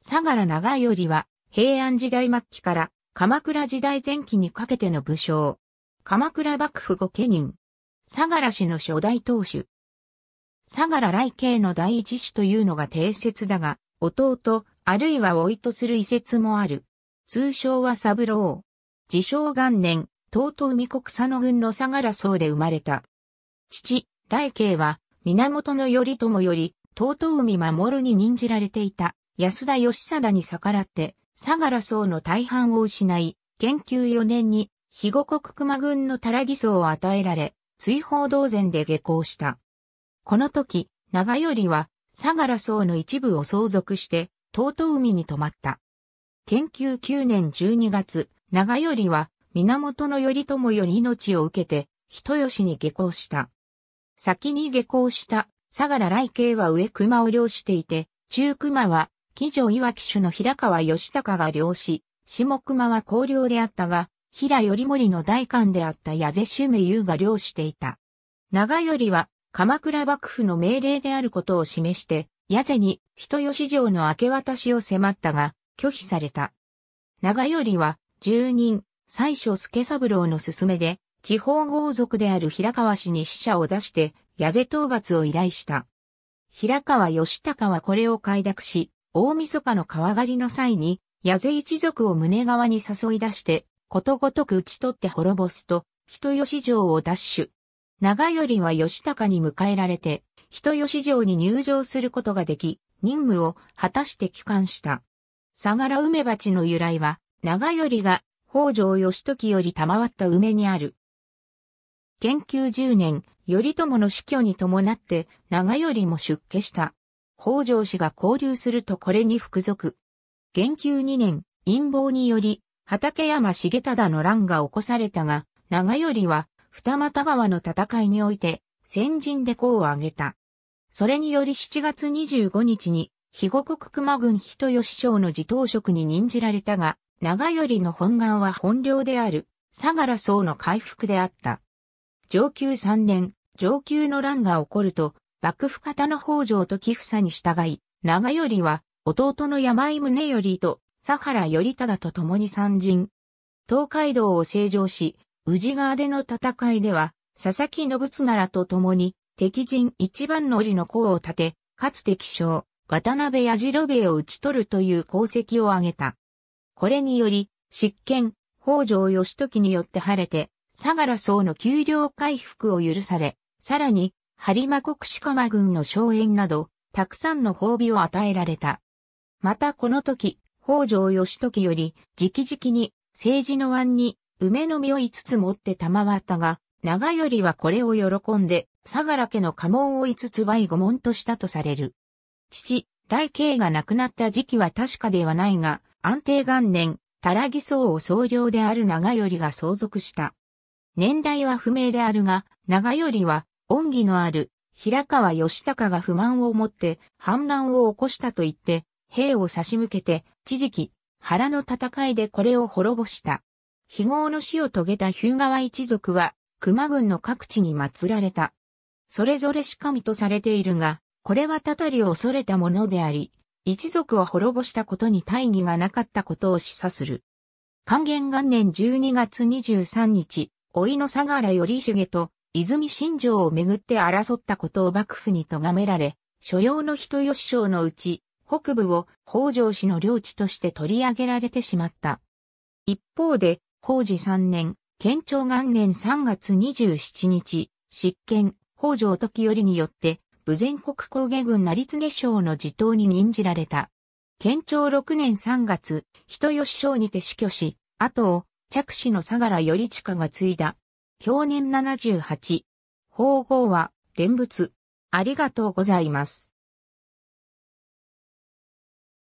相良長頼よりは、平安時代末期から鎌倉時代前期にかけての武将。鎌倉幕府御家人。相良氏の初代当主。相良来慶の第一子というのが定説だが、弟、あるいは老いとする遺説もある。通称は三郎。自称元年、東都海国佐野郡の相良僧で生まれた。父、来慶は、源頼朝より、東都海守に任じられていた。安田義貞に逆らって、相良僧の大半を失い、研究4年に、肥後国熊軍のたらぎ層を与えられ、追放同然で下校した。この時、長頼は、相良僧の一部を相続して、東東海に泊まった。研究9年12月、長頼は、源頼朝より命を受けて、人吉に下校した。先に下校した、相良来慶は上熊を漁していて、中熊は紀女岩木主の平川義高が漁師、下熊は公領であったが、平頼盛の大官であった矢瀬主名優が師していた。長頼は鎌倉幕府の命令であることを示して、矢瀬に人吉城の明け渡しを迫ったが、拒否された。長頼は、住人、最初助三郎の勧めで、地方豪族である平川氏に死者を出して、矢瀬討伐を依頼した。平川義高はこれを快諾し、大晦日の川狩りの際に、矢瀬一族を胸側に誘い出して、ことごとく討ち取って滅ぼすと、人吉城を奪取。長頼は吉高に迎えられて、人吉城に入城することができ、任務を果たして帰還した。相良梅鉢の由来は、長頼が北条義時より賜った梅にある。研究10年、頼朝の死去に伴って長頼も出家した。北条氏が交流するとこれに服属。元久2年、陰謀により、畠山重忠の乱が起こされたが、長頼は、二俣川の戦いにおいて、先陣で功を挙げた。それにより7月25日に、肥後国熊軍人吉将の自当職に任じられたが、長頼の本願は本領である、相良僧の回復であった。上級3年、上級の乱が起こると、幕府方の北条と寄付さに従い、長頼は弟の山井宗頼と佐原頼忠と共に参陣。東海道を成城し、宇治川での戦いでは、佐々木信綱らと共に敵陣一番乗りの功を立て、かつて気象、渡辺矢次郎兵を討ち取るという功績を挙げた。これにより、執権、北条義時によって晴れて、相良僧の給料回復を許され、さらに、播磨国士鎌軍の荘園など、たくさんの褒美を与えられた。またこの時、北条義時より、直々に、政治の腕に、梅の実を五つ持って賜ったが、長頼はこれを喜んで、相良家の家紋を五つ倍5門としたとされる。父、来慶が亡くなった時期は確かではないが、安定元年、らぎ僧を僧領である長頼が相続した。年代は不明であるが、長頼は恩義のある平川義高が不満を持って反乱を起こしたと言って、兵を差し向けて、知事期、原の戦いでこれを滅ぼした。非合の死を遂げた日向ー一族は、熊軍の各地に祀られた。それぞれ死神とされているが、これはたたりを恐れたものであり、一族を滅ぼしたことに大義がなかったことを示唆する。還元元年12月23日、老いの相良頼重と泉新城をめぐって争ったことを幕府に咎められ、所要の人吉省のうち、北部を北条氏の領地として取り上げられてしまった。一方で、工事3年、県庁元年3月27日、執権、北条時頼によって、武前国工芸軍成常省の地頭に任じられた。県庁6年3月、人吉省にて死去し、後を、着手の相良頼親が継いだ。享年78。法号は、念仏。ありがとうございます。